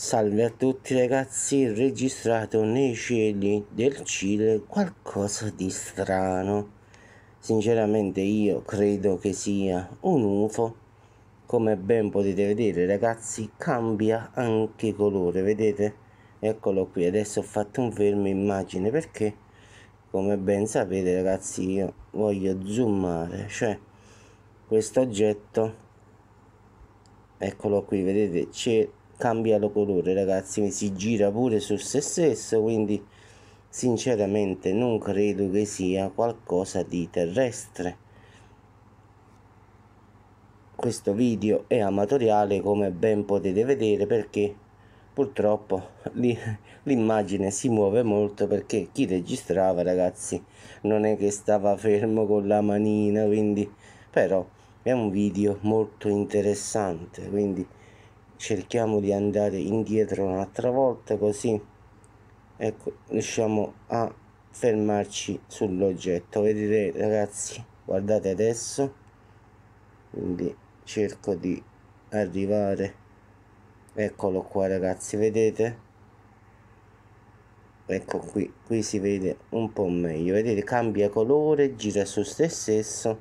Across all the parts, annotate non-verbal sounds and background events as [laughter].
Salve a tutti ragazzi, registrato nei cieli del Cile qualcosa di strano. Sinceramente io credo che sia un UFO. Come ben potete vedere ragazzi cambia anche colore, vedete? Eccolo qui, adesso ho fatto un fermo immagine perché come ben sapete ragazzi io voglio zoomare, cioè questo oggetto, eccolo qui, vedete? C'è cambialo colore ragazzi si gira pure su se stesso quindi sinceramente non credo che sia qualcosa di terrestre questo video è amatoriale come ben potete vedere perché purtroppo [laughs] l'immagine si muove molto perché chi registrava ragazzi non è che stava fermo con la manina quindi però è un video molto interessante quindi cerchiamo di andare indietro un'altra volta così ecco riusciamo a fermarci sull'oggetto vedete ragazzi guardate adesso quindi cerco di arrivare eccolo qua ragazzi vedete ecco qui qui si vede un po' meglio vedete cambia colore gira su se stesso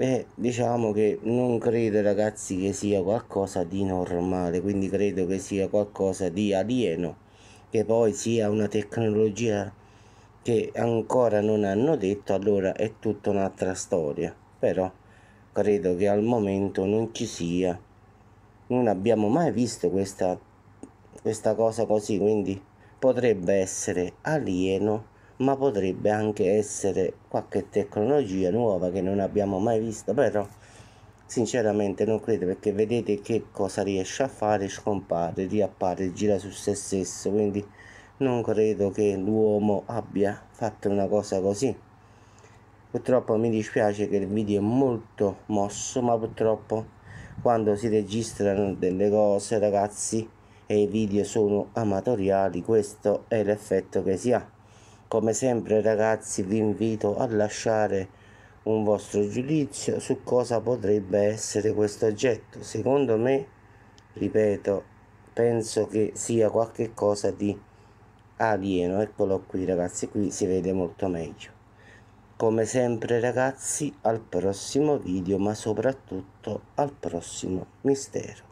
e diciamo che non credo ragazzi che sia qualcosa di normale quindi credo che sia qualcosa di alieno che poi sia una tecnologia che ancora non hanno detto allora è tutta un'altra storia però credo che al momento non ci sia non abbiamo mai visto questa, questa cosa così quindi potrebbe essere alieno ma potrebbe anche essere qualche tecnologia nuova che non abbiamo mai visto però sinceramente non credo perché vedete che cosa riesce a fare scompare riappare gira su se stesso quindi non credo che l'uomo abbia fatto una cosa così purtroppo mi dispiace che il video è molto mosso ma purtroppo quando si registrano delle cose ragazzi e i video sono amatoriali questo è l'effetto che si ha come sempre ragazzi vi invito a lasciare un vostro giudizio su cosa potrebbe essere questo oggetto. Secondo me, ripeto, penso che sia qualche cosa di alieno. Eccolo qui ragazzi, qui si vede molto meglio. Come sempre ragazzi, al prossimo video, ma soprattutto al prossimo mistero.